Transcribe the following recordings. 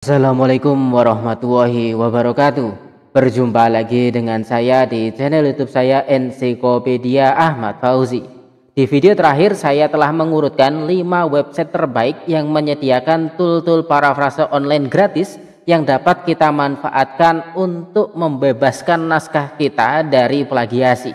Assalamualaikum warahmatullahi wabarakatuh Berjumpa lagi dengan saya di channel youtube saya Encyclopedia Ahmad Fauzi Di video terakhir saya telah mengurutkan 5 website terbaik yang menyediakan tool-tool parafrase online gratis Yang dapat kita manfaatkan untuk membebaskan naskah kita dari plagiasi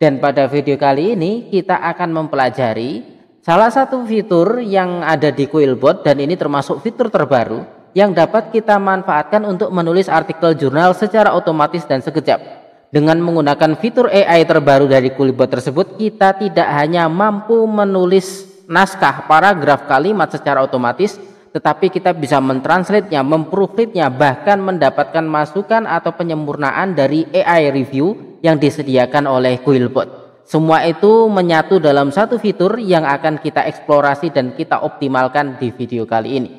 Dan pada video kali ini kita akan mempelajari Salah satu fitur yang ada di Quillbot dan ini termasuk fitur terbaru yang dapat kita manfaatkan untuk menulis artikel jurnal secara otomatis dan sekejap. Dengan menggunakan fitur AI terbaru dari Kulibot tersebut, kita tidak hanya mampu menulis naskah paragraf kalimat secara otomatis, tetapi kita bisa mentranslate-nya, memproofread-nya, bahkan mendapatkan masukan atau penyempurnaan dari AI review yang disediakan oleh Quillbot. Semua itu menyatu dalam satu fitur yang akan kita eksplorasi dan kita optimalkan di video kali ini.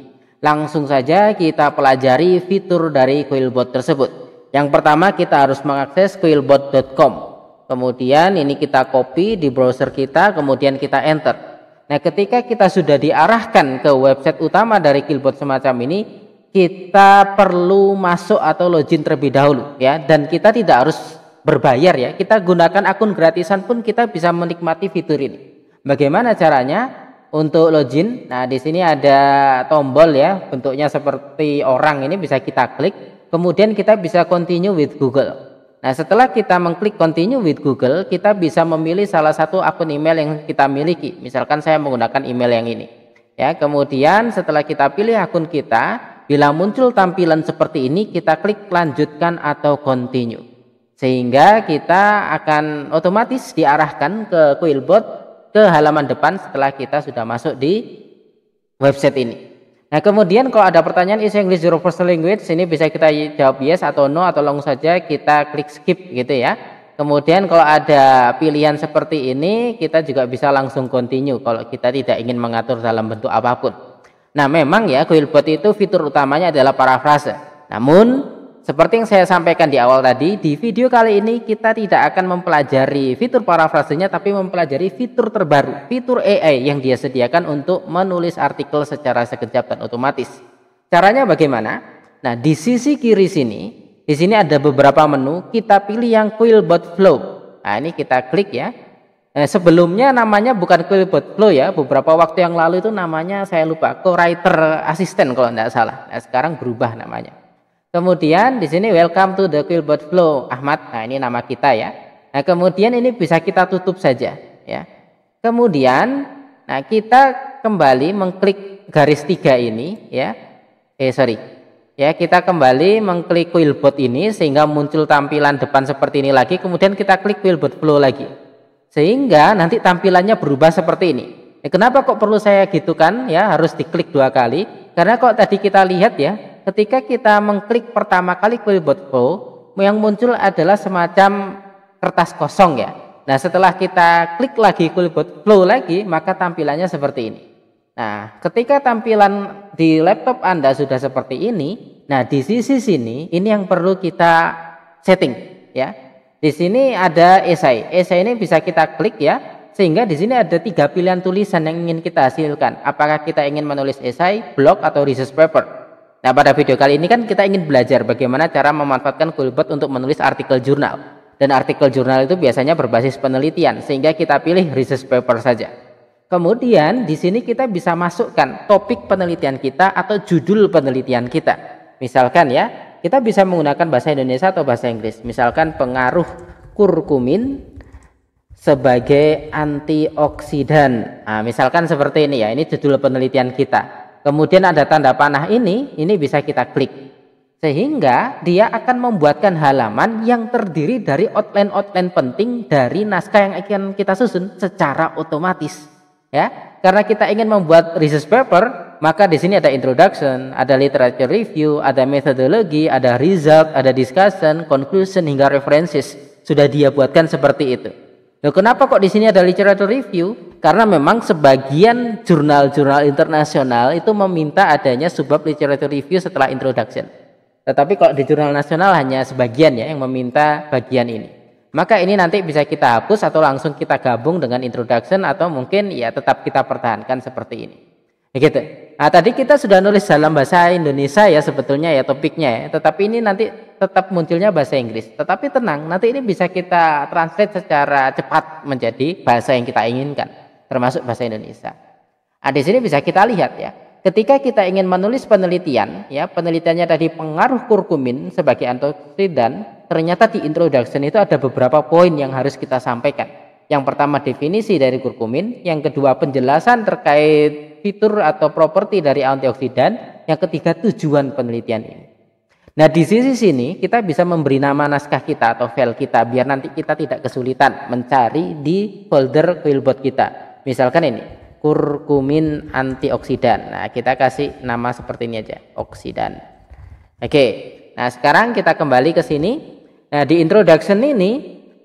Langsung saja kita pelajari fitur dari Quillbot tersebut. Yang pertama kita harus mengakses quillbot.com. Kemudian ini kita copy di browser kita, kemudian kita enter. Nah, ketika kita sudah diarahkan ke website utama dari Quillbot semacam ini, kita perlu masuk atau login terlebih dahulu ya dan kita tidak harus berbayar ya. Kita gunakan akun gratisan pun kita bisa menikmati fitur ini. Bagaimana caranya? untuk login. Nah, di sini ada tombol ya, bentuknya seperti orang ini bisa kita klik. Kemudian kita bisa continue with Google. Nah, setelah kita mengklik continue with Google, kita bisa memilih salah satu akun email yang kita miliki. Misalkan saya menggunakan email yang ini. Ya, kemudian setelah kita pilih akun kita, bila muncul tampilan seperti ini, kita klik lanjutkan atau continue. Sehingga kita akan otomatis diarahkan ke Quillbot ke halaman depan setelah kita sudah masuk di website ini. Nah, kemudian kalau ada pertanyaan is English zero first language, sini bisa kita jawab yes atau no atau langsung saja kita klik skip gitu ya. Kemudian kalau ada pilihan seperti ini, kita juga bisa langsung continue kalau kita tidak ingin mengatur dalam bentuk apapun. Nah, memang ya Quillbot itu fitur utamanya adalah parafrase. Namun seperti yang saya sampaikan di awal tadi, di video kali ini kita tidak akan mempelajari fitur parafrasenya tapi mempelajari fitur terbaru, fitur AI yang dia sediakan untuk menulis artikel secara sekejap dan otomatis. Caranya bagaimana? Nah, di sisi kiri sini, di sini ada beberapa menu, kita pilih yang Quillbot Flow. Nah, ini kita klik ya. Nah, sebelumnya namanya bukan Quillbot Flow ya, beberapa waktu yang lalu itu namanya saya lupa, co-writer assistant kalau tidak salah. Nah, sekarang berubah namanya. Kemudian di sini welcome to the Quillbot Flow Ahmad. Nah, ini nama kita ya. Nah, kemudian ini bisa kita tutup saja ya. Kemudian nah kita kembali mengklik garis tiga ini ya. Eh sorry. Ya, kita kembali mengklik Quillbot ini sehingga muncul tampilan depan seperti ini lagi. Kemudian kita klik Quillbot Flow lagi. Sehingga nanti tampilannya berubah seperti ini. Ya, kenapa kok perlu saya gitu kan? Ya, harus diklik dua kali karena kok tadi kita lihat ya, ketika kita mengklik pertama kali Quillbot Pro, yang muncul adalah semacam kertas kosong ya. Nah, setelah kita klik lagi Quillbot Pro lagi, maka tampilannya seperti ini. Nah, ketika tampilan di laptop Anda sudah seperti ini, nah di sisi sini ini yang perlu kita setting ya. Di sini ada esai. Esai ini bisa kita klik ya. Sehingga di sini ada tiga pilihan tulisan yang ingin kita hasilkan. Apakah kita ingin menulis esai, blog, atau research paper. Nah pada video kali ini kan kita ingin belajar bagaimana cara memanfaatkan Quillbot untuk menulis artikel jurnal. Dan artikel jurnal itu biasanya berbasis penelitian, sehingga kita pilih research paper saja. Kemudian di sini kita bisa masukkan topik penelitian kita atau judul penelitian kita. Misalkan ya, kita bisa menggunakan bahasa Indonesia atau bahasa Inggris. Misalkan pengaruh kurkumin sebagai antioksidan. Nah, misalkan seperti ini ya, ini judul penelitian kita. Kemudian ada tanda panah ini, ini bisa kita klik. Sehingga dia akan membuatkan halaman yang terdiri dari outline-outline penting dari naskah yang akan kita susun secara otomatis. Ya, karena kita ingin membuat research paper, maka di sini ada introduction, ada literature review, ada methodology, ada result, ada discussion, conclusion hingga references. Sudah dia buatkan seperti itu. Nah, kenapa kok di sini ada literature review? Karena memang sebagian jurnal-jurnal internasional itu meminta adanya subbab literature review setelah introduction. Tetapi kalau di jurnal nasional hanya sebagian ya yang meminta bagian ini. Maka ini nanti bisa kita hapus atau langsung kita gabung dengan introduction atau mungkin ya tetap kita pertahankan seperti ini. Ya gitu. Nah, tadi kita sudah nulis dalam bahasa Indonesia ya sebetulnya ya topiknya ya, tetapi ini nanti tetap munculnya bahasa Inggris. Tetapi tenang, nanti ini bisa kita translate secara cepat menjadi bahasa yang kita inginkan, termasuk bahasa Indonesia. Nah, di sini bisa kita lihat ya. Ketika kita ingin menulis penelitian, ya penelitiannya tadi pengaruh kurkumin sebagai antioksidan, ternyata di introduction itu ada beberapa poin yang harus kita sampaikan. Yang pertama definisi dari kurkumin, yang kedua penjelasan terkait fitur atau properti dari antioksidan. Yang ketiga tujuan penelitian ini. Nah di sisi sini kita bisa memberi nama naskah kita atau file kita biar nanti kita tidak kesulitan mencari di folder filebot kita. Misalkan ini kurkumin antioksidan. Nah kita kasih nama seperti ini aja oksidan. Oke. Nah sekarang kita kembali ke sini. Nah di introduction ini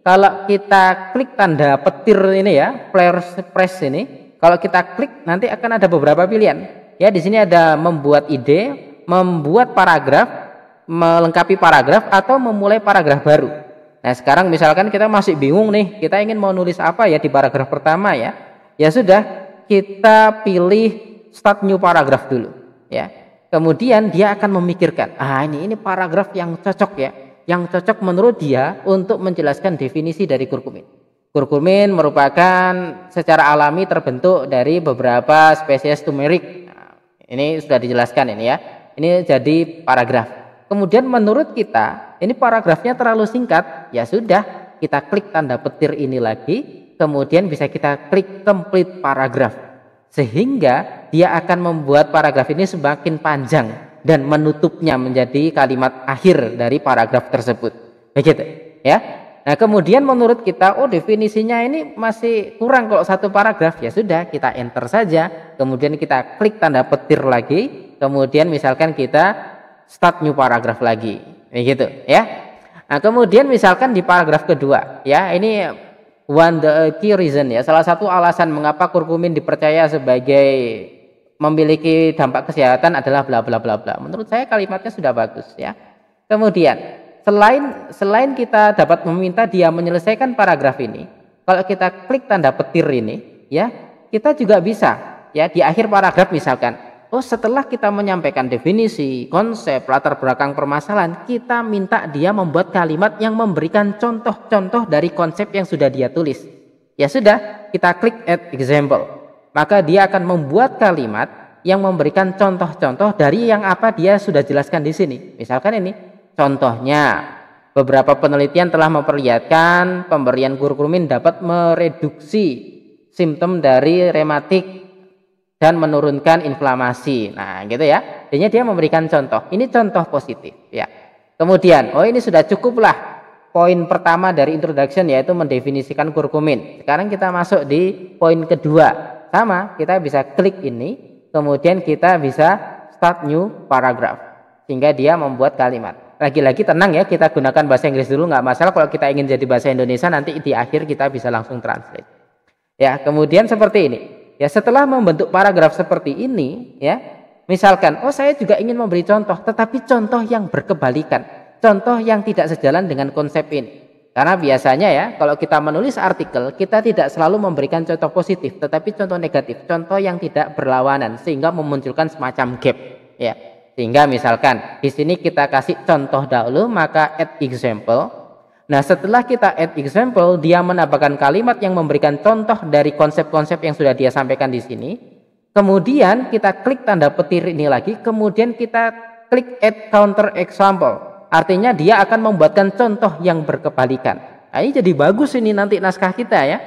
kalau kita klik tanda petir ini ya, flare press ini, kalau kita klik nanti akan ada beberapa pilihan. Ya, di sini ada membuat ide, membuat paragraf, melengkapi paragraf atau memulai paragraf baru. Nah, sekarang misalkan kita masih bingung nih, kita ingin mau nulis apa ya di paragraf pertama ya. Ya sudah, kita pilih start new paragraph dulu, ya. Kemudian dia akan memikirkan, ah ini ini paragraf yang cocok ya, yang cocok menurut dia untuk menjelaskan definisi dari kurkumin. Kurkumin merupakan secara alami terbentuk dari beberapa spesies tumerik. Nah, ini sudah dijelaskan ini ya. Ini jadi paragraf. Kemudian menurut kita, ini paragrafnya terlalu singkat. Ya sudah, kita klik tanda petir ini lagi, kemudian bisa kita klik complete paragraf. Sehingga dia akan membuat paragraf ini semakin panjang dan menutupnya menjadi kalimat akhir dari paragraf tersebut. Begitu, ya. Nah kemudian menurut kita, oh definisinya ini masih kurang kalau satu paragraf, ya sudah kita enter saja, kemudian kita klik tanda petir lagi, kemudian misalkan kita start new paragraf lagi, ini gitu ya. Nah kemudian misalkan di paragraf kedua, ya ini one the key reason ya, salah satu alasan mengapa kurkumin dipercaya sebagai memiliki dampak kesehatan adalah bla bla bla bla. Menurut saya kalimatnya sudah bagus ya. Kemudian selain selain kita dapat meminta dia menyelesaikan paragraf ini, kalau kita klik tanda petir ini, ya, kita juga bisa ya di akhir paragraf misalkan, oh setelah kita menyampaikan definisi, konsep, latar belakang permasalahan, kita minta dia membuat kalimat yang memberikan contoh-contoh dari konsep yang sudah dia tulis. Ya sudah, kita klik add example. Maka dia akan membuat kalimat yang memberikan contoh-contoh dari yang apa dia sudah jelaskan di sini. Misalkan ini, Contohnya, beberapa penelitian telah memperlihatkan pemberian kurkumin dapat mereduksi simptom dari rematik dan menurunkan inflamasi. Nah, gitu ya. Jadi dia memberikan contoh. Ini contoh positif, ya. Kemudian, oh ini sudah cukuplah poin pertama dari introduction yaitu mendefinisikan kurkumin. Sekarang kita masuk di poin kedua. Sama, kita bisa klik ini, kemudian kita bisa start new paragraph sehingga dia membuat kalimat lagi-lagi tenang ya kita gunakan bahasa Inggris dulu nggak masalah kalau kita ingin jadi bahasa Indonesia nanti di akhir kita bisa langsung translate ya kemudian seperti ini ya setelah membentuk paragraf seperti ini ya misalkan oh saya juga ingin memberi contoh tetapi contoh yang berkebalikan contoh yang tidak sejalan dengan konsep ini karena biasanya ya kalau kita menulis artikel kita tidak selalu memberikan contoh positif tetapi contoh negatif contoh yang tidak berlawanan sehingga memunculkan semacam gap ya sehingga misalkan di sini kita kasih contoh dahulu maka add example. Nah, setelah kita add example, dia menambahkan kalimat yang memberikan contoh dari konsep-konsep yang sudah dia sampaikan di sini. Kemudian kita klik tanda petir ini lagi, kemudian kita klik add counter example. Artinya dia akan membuatkan contoh yang berkebalikan. Nah, ini jadi bagus ini nanti naskah kita ya.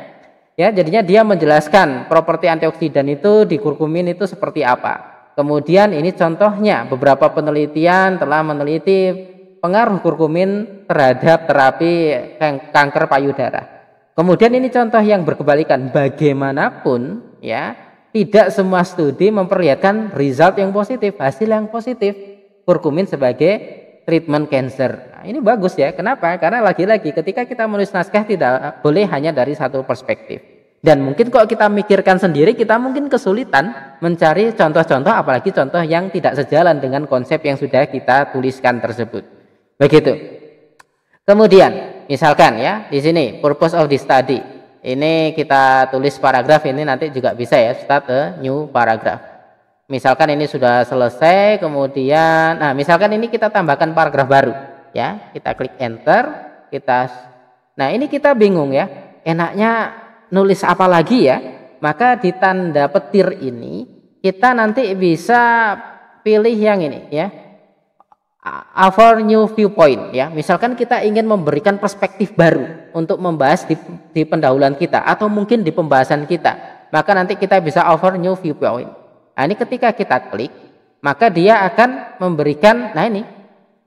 Ya, jadinya dia menjelaskan properti antioksidan itu di kurkumin itu seperti apa. Kemudian ini contohnya beberapa penelitian telah meneliti pengaruh kurkumin terhadap terapi kan-, kanker payudara. Kemudian ini contoh yang berkebalikan bagaimanapun ya tidak semua studi memperlihatkan result yang positif, hasil yang positif kurkumin sebagai treatment cancer. Nah, ini bagus ya. Kenapa? Karena lagi-lagi ketika kita menulis naskah tidak boleh hanya dari satu perspektif. Dan mungkin kalau kita mikirkan sendiri, kita mungkin kesulitan mencari contoh-contoh, apalagi contoh yang tidak sejalan dengan konsep yang sudah kita tuliskan tersebut. Begitu. Kemudian, misalkan ya, di sini purpose of the study. Ini kita tulis paragraf ini nanti juga bisa ya, start a new paragraph. Misalkan ini sudah selesai, kemudian, nah misalkan ini kita tambahkan paragraf baru, ya, kita klik enter, kita, nah ini kita bingung ya, enaknya nulis apa lagi ya, maka di tanda petir ini kita nanti bisa pilih yang ini ya. Our new viewpoint ya. Misalkan kita ingin memberikan perspektif baru untuk membahas di, di pendahuluan kita atau mungkin di pembahasan kita, maka nanti kita bisa over new viewpoint. Nah, ini ketika kita klik, maka dia akan memberikan nah ini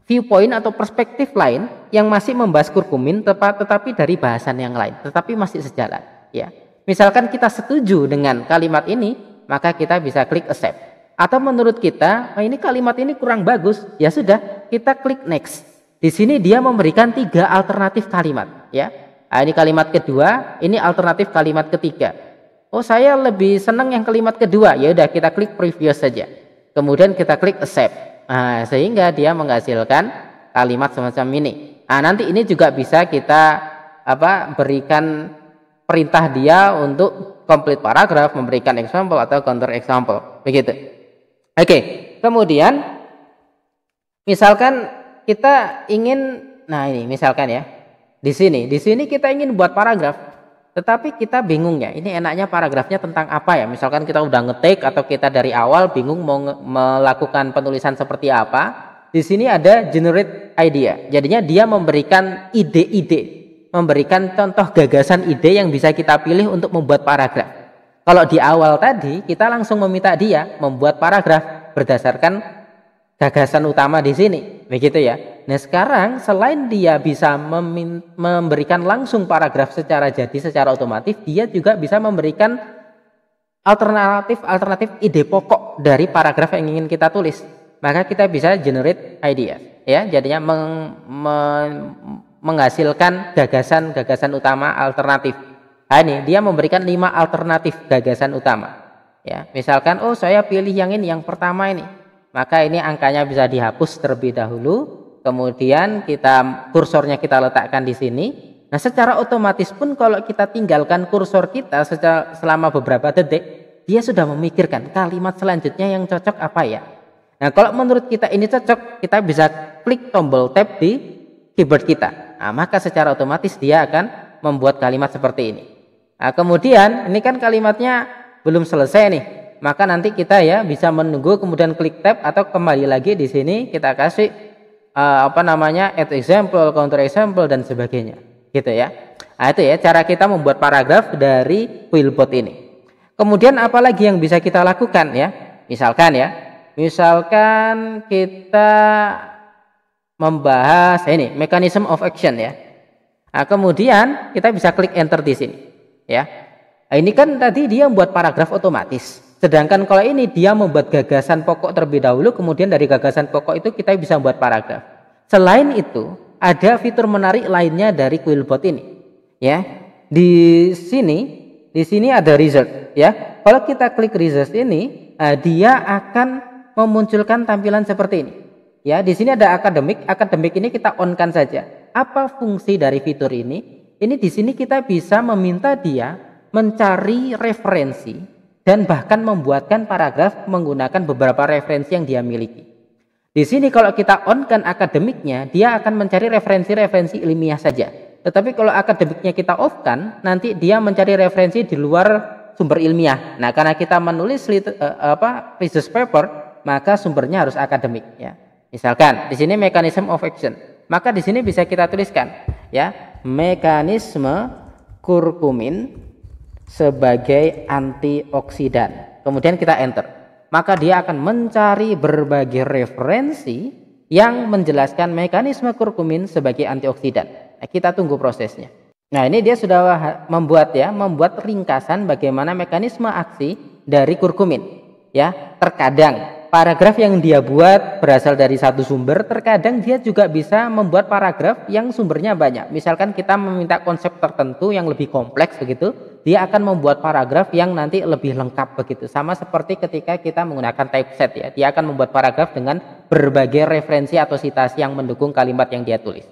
viewpoint atau perspektif lain yang masih membahas kurkumin tetapi dari bahasan yang lain, tetapi masih sejalan ya misalkan kita setuju dengan kalimat ini maka kita bisa klik accept atau menurut kita oh, ini kalimat ini kurang bagus ya sudah kita klik next di sini dia memberikan tiga alternatif kalimat ya nah, ini kalimat kedua ini alternatif kalimat ketiga oh saya lebih senang yang kalimat kedua ya udah kita klik previous saja kemudian kita klik accept nah, sehingga dia menghasilkan kalimat semacam ini nah nanti ini juga bisa kita apa berikan perintah dia untuk complete paragraf, memberikan example atau counter example. Begitu. Oke, okay. kemudian misalkan kita ingin nah ini misalkan ya. Di sini, di sini kita ingin buat paragraf, tetapi kita bingung ya. Ini enaknya paragrafnya tentang apa ya? Misalkan kita udah ngetik atau kita dari awal bingung mau melakukan penulisan seperti apa. Di sini ada generate idea. Jadinya dia memberikan ide-ide memberikan contoh gagasan ide yang bisa kita pilih untuk membuat paragraf. Kalau di awal tadi kita langsung meminta dia membuat paragraf berdasarkan gagasan utama di sini, begitu ya. Nah sekarang selain dia bisa memberikan langsung paragraf secara jadi secara otomatis, dia juga bisa memberikan alternatif-alternatif ide pokok dari paragraf yang ingin kita tulis. Maka kita bisa generate ideas, ya. Jadinya meng, men, menghasilkan gagasan-gagasan utama alternatif. Nah, ini dia memberikan lima alternatif gagasan utama. Ya, misalkan oh saya pilih yang ini yang pertama ini. Maka ini angkanya bisa dihapus terlebih dahulu, kemudian kita kursornya kita letakkan di sini. Nah, secara otomatis pun kalau kita tinggalkan kursor kita secara, selama beberapa detik, dia sudah memikirkan kalimat selanjutnya yang cocok apa ya. Nah, kalau menurut kita ini cocok, kita bisa klik tombol tab di keyboard kita nah, maka secara otomatis dia akan membuat kalimat seperti ini nah, kemudian ini kan kalimatnya belum selesai nih maka nanti kita ya bisa menunggu kemudian klik tab atau kembali lagi di sini kita kasih uh, apa namanya add example counter example dan sebagainya gitu ya nah, itu ya cara kita membuat paragraf dari Quillbot ini kemudian apalagi yang bisa kita lakukan ya misalkan ya misalkan kita membahas ini mechanism of action ya. Nah, kemudian kita bisa klik enter di sini ya. Nah, ini kan tadi dia membuat paragraf otomatis. Sedangkan kalau ini dia membuat gagasan pokok terlebih dahulu kemudian dari gagasan pokok itu kita bisa membuat paragraf. Selain itu ada fitur menarik lainnya dari Quillbot ini ya. Di sini di sini ada result ya. Kalau kita klik result ini nah, dia akan memunculkan tampilan seperti ini Ya, di sini ada akademik. Akademik ini kita onkan saja. Apa fungsi dari fitur ini? Ini di sini kita bisa meminta dia mencari referensi dan bahkan membuatkan paragraf menggunakan beberapa referensi yang dia miliki. Di sini kalau kita onkan akademiknya, dia akan mencari referensi-referensi ilmiah saja. Tetapi kalau akademiknya kita offkan, nanti dia mencari referensi di luar sumber ilmiah. Nah, karena kita menulis eh, apa research paper, maka sumbernya harus akademik ya. Misalkan di sini mekanisme of action. Maka di sini bisa kita tuliskan ya, mekanisme kurkumin sebagai antioksidan. Kemudian kita enter. Maka dia akan mencari berbagai referensi yang menjelaskan mekanisme kurkumin sebagai antioksidan. Nah, kita tunggu prosesnya. Nah, ini dia sudah membuat ya, membuat ringkasan bagaimana mekanisme aksi dari kurkumin ya. Terkadang paragraf yang dia buat berasal dari satu sumber, terkadang dia juga bisa membuat paragraf yang sumbernya banyak. Misalkan kita meminta konsep tertentu yang lebih kompleks begitu, dia akan membuat paragraf yang nanti lebih lengkap begitu. Sama seperti ketika kita menggunakan typeset ya, dia akan membuat paragraf dengan berbagai referensi atau sitasi yang mendukung kalimat yang dia tulis.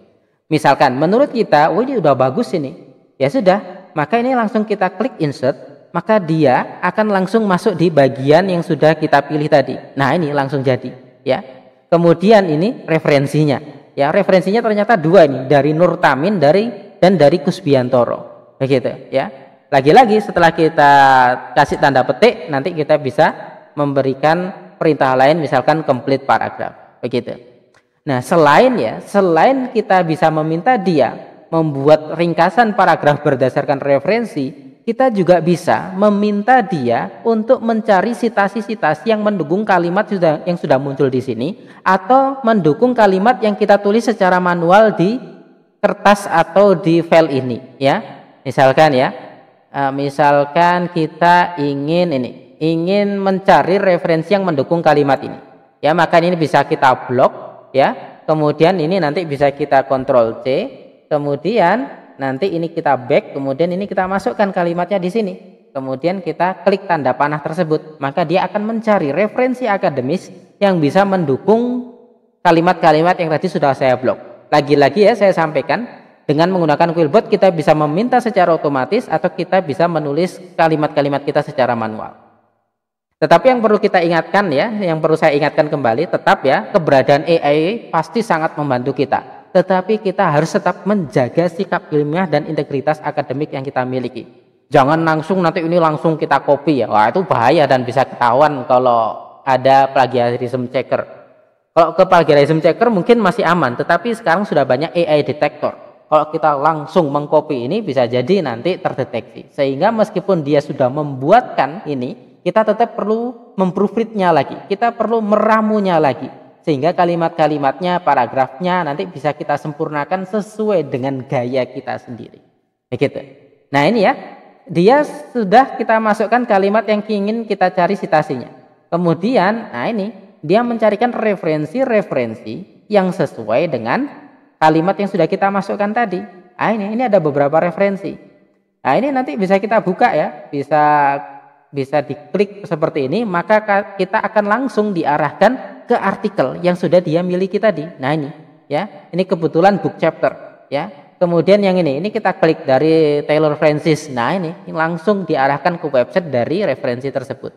Misalkan menurut kita, oh ini udah bagus ini. Ya sudah, maka ini langsung kita klik insert, maka dia akan langsung masuk di bagian yang sudah kita pilih tadi. Nah, ini langsung jadi, ya. Kemudian ini referensinya. Ya, referensinya ternyata dua ini, dari Nur Tamin dari dan dari Kusbiantoro. Begitu, ya. Lagi-lagi setelah kita kasih tanda petik, nanti kita bisa memberikan perintah lain misalkan complete paragraf. Begitu. Nah, selain ya, selain kita bisa meminta dia membuat ringkasan paragraf berdasarkan referensi, kita juga bisa meminta dia untuk mencari sitasi-sitasi yang mendukung kalimat yang sudah muncul di sini atau mendukung kalimat yang kita tulis secara manual di kertas atau di file ini ya misalkan ya e, misalkan kita ingin ini ingin mencari referensi yang mendukung kalimat ini ya maka ini bisa kita blok ya kemudian ini nanti bisa kita kontrol C kemudian nanti ini kita back, kemudian ini kita masukkan kalimatnya di sini. Kemudian kita klik tanda panah tersebut, maka dia akan mencari referensi akademis yang bisa mendukung kalimat-kalimat yang tadi sudah saya blok. Lagi-lagi ya saya sampaikan, dengan menggunakan Quillbot kita bisa meminta secara otomatis atau kita bisa menulis kalimat-kalimat kita secara manual. Tetapi yang perlu kita ingatkan ya, yang perlu saya ingatkan kembali, tetap ya keberadaan AI pasti sangat membantu kita tetapi kita harus tetap menjaga sikap ilmiah dan integritas akademik yang kita miliki. Jangan langsung nanti ini langsung kita copy ya. Wah, itu bahaya dan bisa ketahuan kalau ada plagiarism checker. Kalau ke plagiarism checker mungkin masih aman, tetapi sekarang sudah banyak AI detector. Kalau kita langsung mengcopy ini bisa jadi nanti terdeteksi. Sehingga meskipun dia sudah membuatkan ini, kita tetap perlu memproofreadnya lagi. Kita perlu meramunya lagi sehingga kalimat-kalimatnya, paragrafnya nanti bisa kita sempurnakan sesuai dengan gaya kita sendiri. Begitu. Ya nah ini ya, dia sudah kita masukkan kalimat yang ingin kita cari citasinya. Kemudian, nah ini, dia mencarikan referensi-referensi yang sesuai dengan kalimat yang sudah kita masukkan tadi. Nah ini, ini ada beberapa referensi. Nah ini nanti bisa kita buka ya, bisa bisa diklik seperti ini, maka kita akan langsung diarahkan ke artikel yang sudah dia miliki tadi. Nah ini ya, ini kebetulan book chapter ya. Kemudian yang ini, ini kita klik dari Taylor Francis. Nah ini langsung diarahkan ke website dari referensi tersebut.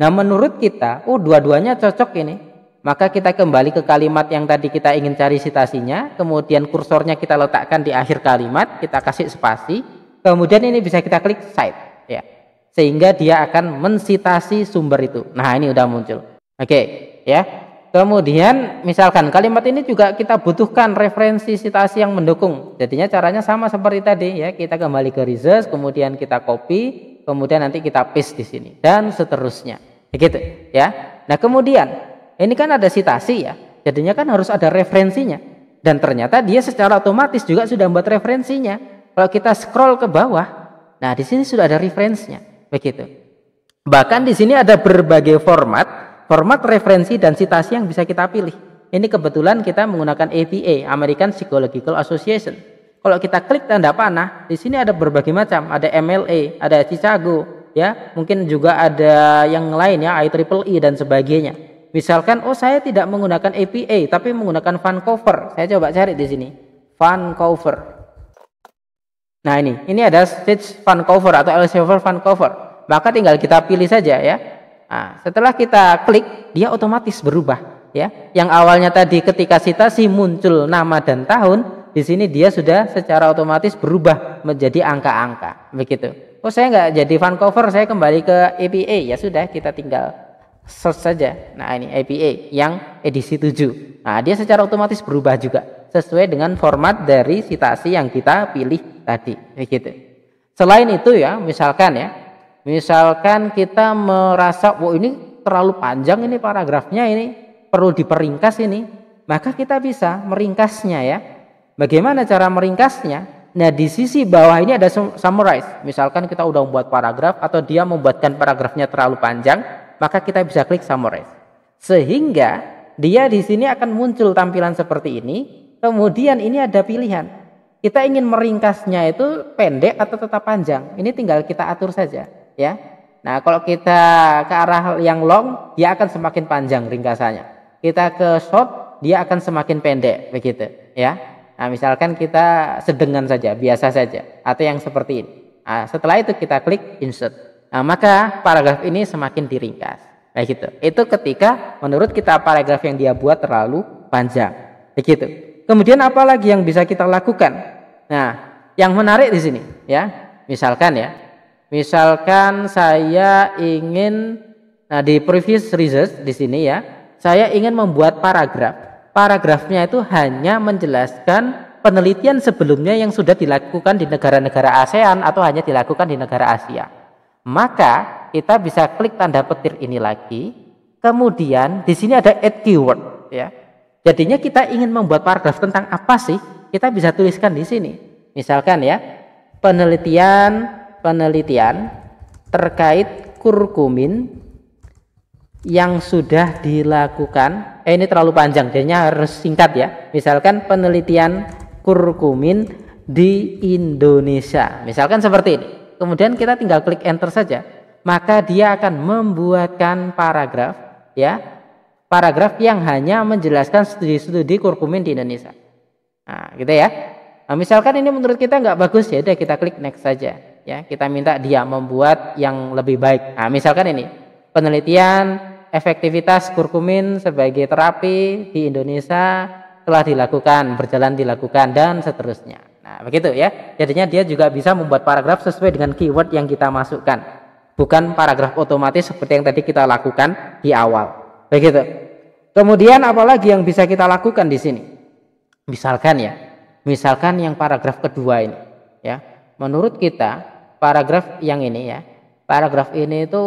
Nah menurut kita, oh dua-duanya cocok ini. Maka kita kembali ke kalimat yang tadi kita ingin cari citasinya. kemudian kursornya kita letakkan di akhir kalimat, kita kasih spasi, kemudian ini bisa kita klik site ya. Sehingga dia akan mensitasi sumber itu. Nah, ini udah muncul. Oke, okay, ya. Kemudian misalkan kalimat ini juga kita butuhkan referensi citasi yang mendukung. Jadinya caranya sama seperti tadi ya, kita kembali ke research, kemudian kita copy, kemudian nanti kita paste di sini dan seterusnya. Begitu ya. Nah, kemudian ini kan ada citasi ya. Jadinya kan harus ada referensinya. Dan ternyata dia secara otomatis juga sudah membuat referensinya. Kalau kita scroll ke bawah, nah di sini sudah ada referensinya, begitu. Bahkan di sini ada berbagai format format referensi dan citasi yang bisa kita pilih. Ini kebetulan kita menggunakan APA, American Psychological Association. Kalau kita klik tanda panah, di sini ada berbagai macam, ada MLA, ada Chicago, ya, mungkin juga ada yang lain ya, IEEE e dan sebagainya. Misalkan oh saya tidak menggunakan APA tapi menggunakan Vancouver. Saya coba cari di sini. Vancouver. Nah, ini. Ini ada stage Vancouver atau Elsevier Vancouver. Maka tinggal kita pilih saja ya Nah, setelah kita klik, dia otomatis berubah, ya. Yang awalnya tadi ketika sitasi muncul nama dan tahun, di sini dia sudah secara otomatis berubah menjadi angka-angka, begitu. Oh, saya nggak jadi fan cover, saya kembali ke APA, ya sudah kita tinggal search saja. Nah, ini APA yang edisi 7. Nah, dia secara otomatis berubah juga sesuai dengan format dari sitasi yang kita pilih tadi, begitu. Selain itu ya, misalkan ya, Misalkan kita merasa, "Wah, ini terlalu panjang ini paragrafnya ini, perlu diperingkas ini." Maka kita bisa meringkasnya ya. Bagaimana cara meringkasnya? Nah, di sisi bawah ini ada summarize. Misalkan kita udah membuat paragraf atau dia membuatkan paragrafnya terlalu panjang, maka kita bisa klik summarize. Sehingga dia di sini akan muncul tampilan seperti ini. Kemudian ini ada pilihan. Kita ingin meringkasnya itu pendek atau tetap panjang. Ini tinggal kita atur saja ya. Nah, kalau kita ke arah yang long, dia akan semakin panjang ringkasannya. Kita ke short, dia akan semakin pendek begitu, ya. Nah, misalkan kita sedengan saja, biasa saja atau yang seperti ini. Nah, setelah itu kita klik insert. Nah, maka paragraf ini semakin diringkas. Begitu. Itu ketika menurut kita paragraf yang dia buat terlalu panjang. Begitu. Kemudian apa lagi yang bisa kita lakukan? Nah, yang menarik di sini ya, misalkan ya, Misalkan saya ingin nah di previous research di sini ya, saya ingin membuat paragraf. Paragrafnya itu hanya menjelaskan penelitian sebelumnya yang sudah dilakukan di negara-negara ASEAN atau hanya dilakukan di negara Asia. Maka kita bisa klik tanda petir ini lagi. Kemudian di sini ada add keyword ya. Jadinya kita ingin membuat paragraf tentang apa sih? Kita bisa tuliskan di sini. Misalkan ya, penelitian penelitian terkait kurkumin yang sudah dilakukan eh ini terlalu panjang jadinya harus singkat ya misalkan penelitian kurkumin di Indonesia misalkan seperti ini kemudian kita tinggal klik enter saja maka dia akan membuatkan paragraf ya paragraf yang hanya menjelaskan studi-studi kurkumin di Indonesia nah gitu ya nah, misalkan ini menurut kita nggak bagus ya kita klik next saja ya kita minta dia membuat yang lebih baik. Nah, misalkan ini penelitian efektivitas kurkumin sebagai terapi di Indonesia telah dilakukan, berjalan dilakukan dan seterusnya. Nah, begitu ya. Jadinya dia juga bisa membuat paragraf sesuai dengan keyword yang kita masukkan. Bukan paragraf otomatis seperti yang tadi kita lakukan di awal. Begitu. Kemudian apalagi yang bisa kita lakukan di sini? Misalkan ya, misalkan yang paragraf kedua ini ya. Menurut kita paragraf yang ini ya. Paragraf ini itu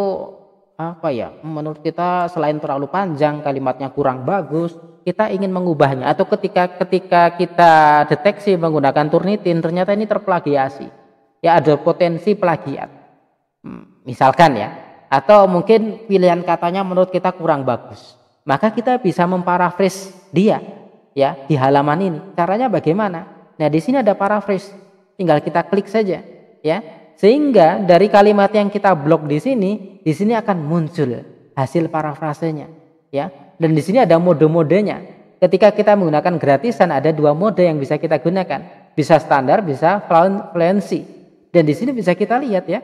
apa ya? Menurut kita selain terlalu panjang, kalimatnya kurang bagus, kita ingin mengubahnya atau ketika ketika kita deteksi menggunakan Turnitin ternyata ini terplagiasi. Ya ada potensi plagiat. Hmm, misalkan ya, atau mungkin pilihan katanya menurut kita kurang bagus. Maka kita bisa memparafris dia ya di halaman ini. Caranya bagaimana? Nah, di sini ada paraphrase. Tinggal kita klik saja, ya. Sehingga dari kalimat yang kita blok di sini, di sini akan muncul hasil parafrasenya, ya. Dan di sini ada mode-modenya. Ketika kita menggunakan gratisan ada dua mode yang bisa kita gunakan. Bisa standar, bisa fluency. Dan di sini bisa kita lihat ya.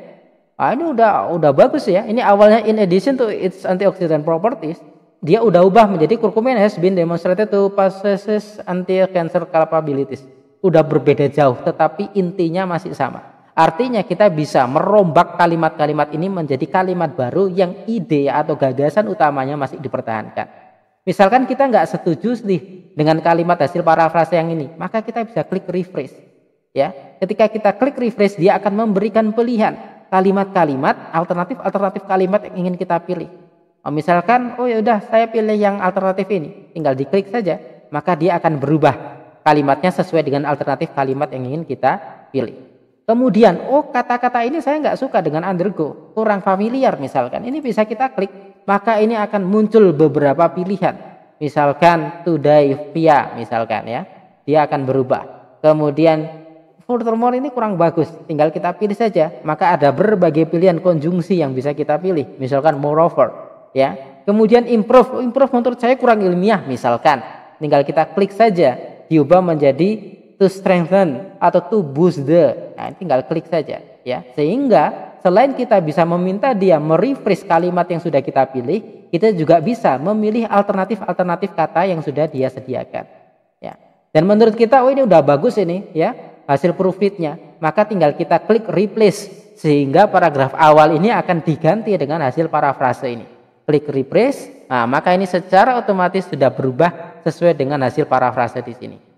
Ah, ini udah udah bagus ya. Ini awalnya in addition to its antioxidant properties, dia udah ubah menjadi curcumin has been demonstrated to possess anti-cancer capabilities. Udah berbeda jauh, tetapi intinya masih sama. Artinya kita bisa merombak kalimat-kalimat ini menjadi kalimat baru yang ide atau gagasan utamanya masih dipertahankan. Misalkan kita nggak setuju sih dengan kalimat hasil parafrase yang ini, maka kita bisa klik refresh. Ya, ketika kita klik refresh, dia akan memberikan pilihan kalimat-kalimat alternatif alternatif kalimat yang ingin kita pilih. Oh, misalkan, oh ya udah saya pilih yang alternatif ini, tinggal diklik saja, maka dia akan berubah kalimatnya sesuai dengan alternatif kalimat yang ingin kita pilih. Kemudian, oh kata-kata ini saya nggak suka dengan undergo, kurang familiar misalkan. Ini bisa kita klik, maka ini akan muncul beberapa pilihan. Misalkan today via misalkan ya, dia akan berubah. Kemudian furthermore ini kurang bagus, tinggal kita pilih saja. Maka ada berbagai pilihan konjungsi yang bisa kita pilih. Misalkan moreover ya. Kemudian improve, oh, improve menurut saya kurang ilmiah misalkan. Tinggal kita klik saja, diubah menjadi to strengthen atau to boost the. Nah, tinggal klik saja ya. Sehingga selain kita bisa meminta dia merefresh kalimat yang sudah kita pilih, kita juga bisa memilih alternatif-alternatif kata yang sudah dia sediakan. Ya. Dan menurut kita, oh ini udah bagus ini ya hasil proofreadnya. Maka tinggal kita klik replace sehingga paragraf awal ini akan diganti dengan hasil parafrase ini. Klik replace, nah maka ini secara otomatis sudah berubah sesuai dengan hasil parafrase di sini.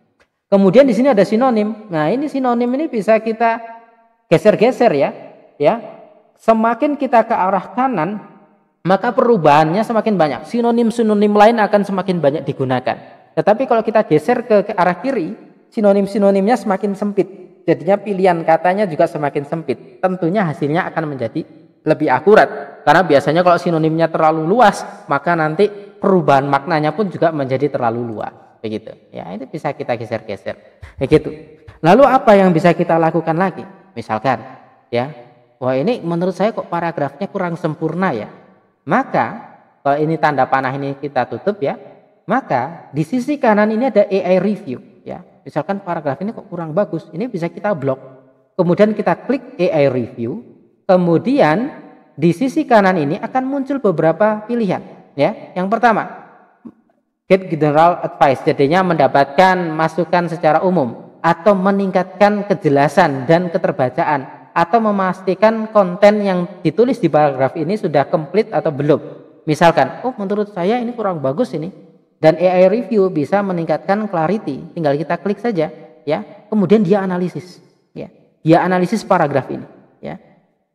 Kemudian di sini ada sinonim. Nah, ini sinonim ini bisa kita geser-geser ya. Ya. Semakin kita ke arah kanan, maka perubahannya semakin banyak. Sinonim-sinonim lain akan semakin banyak digunakan. Tetapi kalau kita geser ke, ke arah kiri, sinonim-sinonimnya semakin sempit. Jadinya pilihan katanya juga semakin sempit. Tentunya hasilnya akan menjadi lebih akurat. Karena biasanya kalau sinonimnya terlalu luas, maka nanti perubahan maknanya pun juga menjadi terlalu luas begitu ya itu bisa kita geser-geser begitu lalu apa yang bisa kita lakukan lagi misalkan ya wah ini menurut saya kok paragrafnya kurang sempurna ya maka kalau ini tanda panah ini kita tutup ya maka di sisi kanan ini ada AI review ya misalkan paragraf ini kok kurang bagus ini bisa kita blok kemudian kita klik AI review kemudian di sisi kanan ini akan muncul beberapa pilihan ya yang pertama general advice, jadinya mendapatkan masukan secara umum atau meningkatkan kejelasan dan keterbacaan atau memastikan konten yang ditulis di paragraf ini sudah komplit atau belum. Misalkan, oh menurut saya ini kurang bagus ini. Dan AI review bisa meningkatkan clarity, tinggal kita klik saja, ya. Kemudian dia analisis, ya. Dia analisis paragraf ini, ya.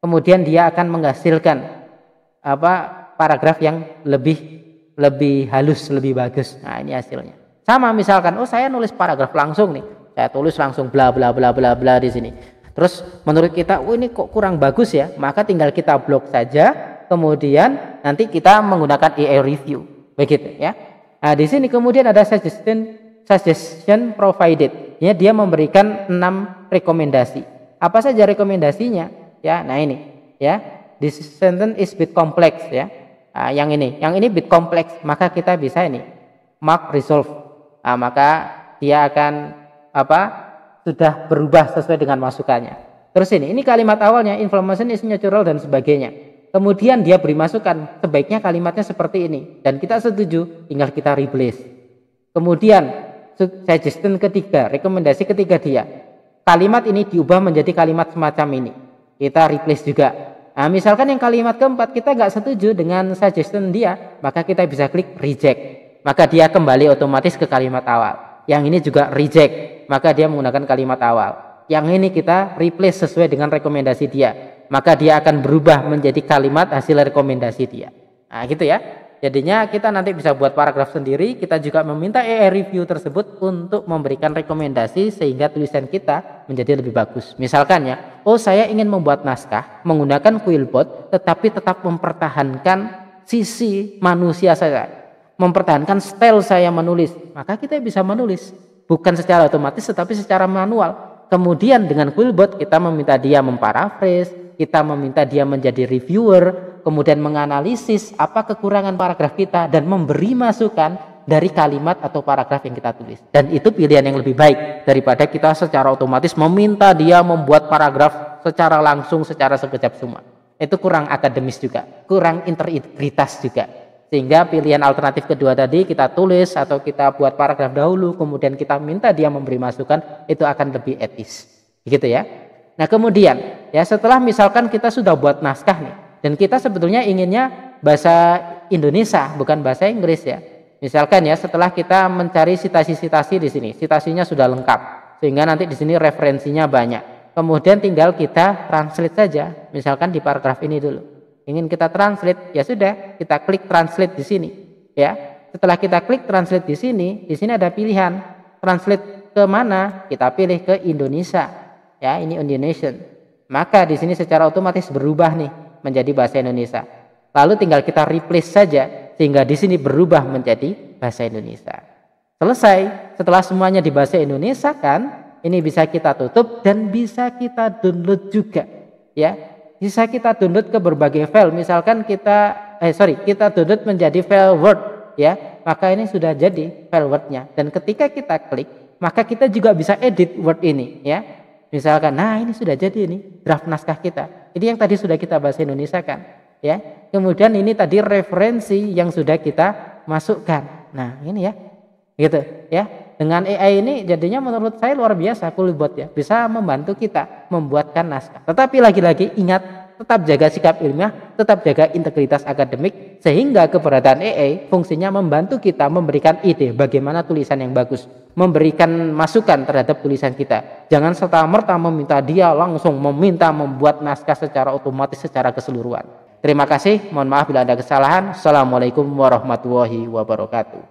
Kemudian dia akan menghasilkan apa paragraf yang lebih lebih halus, lebih bagus. Nah, ini hasilnya. Sama misalkan, oh saya nulis paragraf langsung nih. Saya tulis langsung bla bla bla bla bla di sini. Terus menurut kita, oh ini kok kurang bagus ya? Maka tinggal kita blok saja, kemudian nanti kita menggunakan e AI review. Begitu ya. Nah, di sini kemudian ada suggestion suggestion provided. Ya, dia memberikan 6 rekomendasi. Apa saja rekomendasinya? Ya, nah ini. Ya, this sentence is bit complex ya uh, yang ini yang ini bit kompleks maka kita bisa ini mark resolve uh, maka dia akan apa sudah berubah sesuai dengan masukannya terus ini ini kalimat awalnya information is natural dan sebagainya kemudian dia beri masukan sebaiknya kalimatnya seperti ini dan kita setuju tinggal kita replace kemudian suggestion ketiga rekomendasi ketiga dia kalimat ini diubah menjadi kalimat semacam ini kita replace juga Nah, misalkan yang kalimat keempat kita nggak setuju dengan suggestion dia, maka kita bisa klik reject. Maka dia kembali otomatis ke kalimat awal. Yang ini juga reject, maka dia menggunakan kalimat awal. Yang ini kita replace sesuai dengan rekomendasi dia, maka dia akan berubah menjadi kalimat hasil rekomendasi dia. Nah, gitu ya. Jadinya kita nanti bisa buat paragraf sendiri, kita juga meminta AI review tersebut untuk memberikan rekomendasi sehingga tulisan kita menjadi lebih bagus. Misalkan ya, oh saya ingin membuat naskah menggunakan quillbot tetapi tetap mempertahankan sisi manusia saya, mempertahankan style saya menulis, maka kita bisa menulis bukan secara otomatis tetapi secara manual. Kemudian dengan quillbot kita meminta dia memparafrase, kita meminta dia menjadi reviewer, kemudian menganalisis apa kekurangan paragraf kita dan memberi masukan dari kalimat atau paragraf yang kita tulis. Dan itu pilihan yang lebih baik daripada kita secara otomatis meminta dia membuat paragraf secara langsung, secara sekejap semua. Itu kurang akademis juga, kurang integritas juga. Sehingga pilihan alternatif kedua tadi kita tulis atau kita buat paragraf dahulu, kemudian kita minta dia memberi masukan, itu akan lebih etis. gitu ya. Nah kemudian, ya setelah misalkan kita sudah buat naskah nih, dan kita sebetulnya inginnya bahasa Indonesia, bukan bahasa Inggris ya Misalkan ya setelah kita mencari sitasi-sitasi di sini, sitasinya sudah lengkap sehingga nanti di sini referensinya banyak. Kemudian tinggal kita translate saja, misalkan di paragraf ini dulu. Ingin kita translate, ya sudah, kita klik translate di sini, ya. Setelah kita klik translate di sini, di sini ada pilihan translate ke mana? Kita pilih ke Indonesia. Ya, ini Indonesian. Maka di sini secara otomatis berubah nih menjadi bahasa Indonesia. Lalu tinggal kita replace saja sehingga di sini berubah menjadi bahasa Indonesia. Selesai setelah semuanya di bahasa Indonesia kan ini bisa kita tutup dan bisa kita download juga ya bisa kita download ke berbagai file misalkan kita eh sorry kita download menjadi file Word ya maka ini sudah jadi file Word-nya dan ketika kita klik maka kita juga bisa edit Word ini ya misalkan nah ini sudah jadi ini draft naskah kita ini yang tadi sudah kita bahas Indonesia kan ya. Kemudian ini tadi referensi yang sudah kita masukkan. Nah, ini ya. Gitu, ya. Dengan AI ini jadinya menurut saya luar biasa Kulibot ya, bisa membantu kita membuatkan naskah. Tetapi lagi-lagi ingat tetap jaga sikap ilmiah, tetap jaga integritas akademik sehingga keberadaan AI fungsinya membantu kita memberikan ide bagaimana tulisan yang bagus, memberikan masukan terhadap tulisan kita. Jangan serta merta meminta dia langsung meminta membuat naskah secara otomatis secara keseluruhan. Terima kasih, mohon maaf bila ada kesalahan. Assalamualaikum warahmatullahi wabarakatuh.